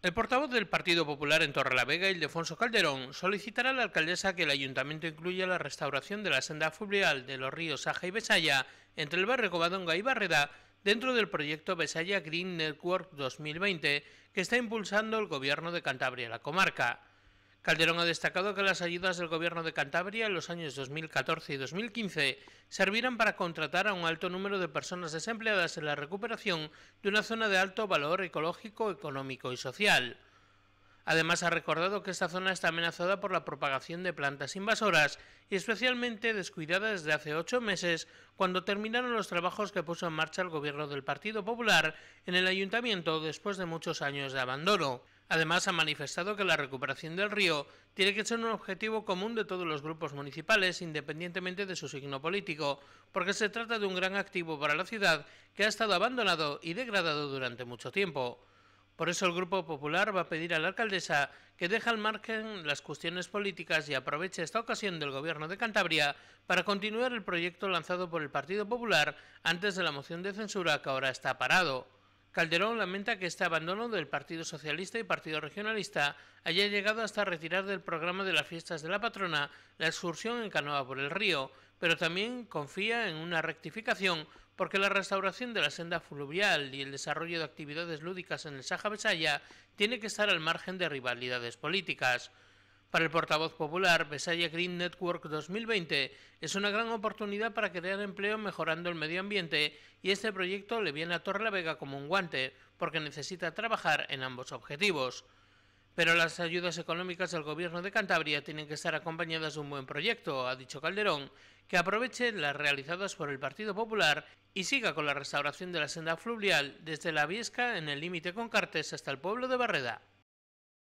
El portavoz del Partido Popular en Torrelavega, Ildefonso Calderón, solicitará a la alcaldesa que el ayuntamiento incluya la restauración de la senda fluvial de los ríos Aja y Besaya entre el barrio Covadonga y Barreda dentro del proyecto Besaya Green Network 2020 que está impulsando el gobierno de Cantabria la comarca. Calderón ha destacado que las ayudas del Gobierno de Cantabria en los años 2014 y 2015 servirán para contratar a un alto número de personas desempleadas en la recuperación de una zona de alto valor ecológico, económico y social. Además, ha recordado que esta zona está amenazada por la propagación de plantas invasoras y especialmente descuidada desde hace ocho meses, cuando terminaron los trabajos que puso en marcha el gobierno del Partido Popular en el ayuntamiento después de muchos años de abandono. Además, ha manifestado que la recuperación del río tiene que ser un objetivo común de todos los grupos municipales, independientemente de su signo político, porque se trata de un gran activo para la ciudad que ha estado abandonado y degradado durante mucho tiempo. Por eso el Grupo Popular va a pedir a la alcaldesa que deje al margen las cuestiones políticas y aproveche esta ocasión del Gobierno de Cantabria para continuar el proyecto lanzado por el Partido Popular antes de la moción de censura que ahora está parado. Calderón lamenta que este abandono del Partido Socialista y Partido Regionalista haya llegado hasta retirar del programa de las fiestas de la patrona la excursión en canoa por el río, pero también confía en una rectificación porque la restauración de la senda fluvial y el desarrollo de actividades lúdicas en el Saja Besaya tiene que estar al margen de rivalidades políticas. Para el portavoz popular, Besaya Green Network 2020 es una gran oportunidad para crear empleo mejorando el medio ambiente y este proyecto le viene a Vega como un guante, porque necesita trabajar en ambos objetivos. Pero las ayudas económicas del Gobierno de Cantabria tienen que estar acompañadas de un buen proyecto, ha dicho Calderón, que aproveche las realizadas por el Partido Popular y siga con la restauración de la senda fluvial desde la Viesca en el límite con Cartes hasta el pueblo de Barreda.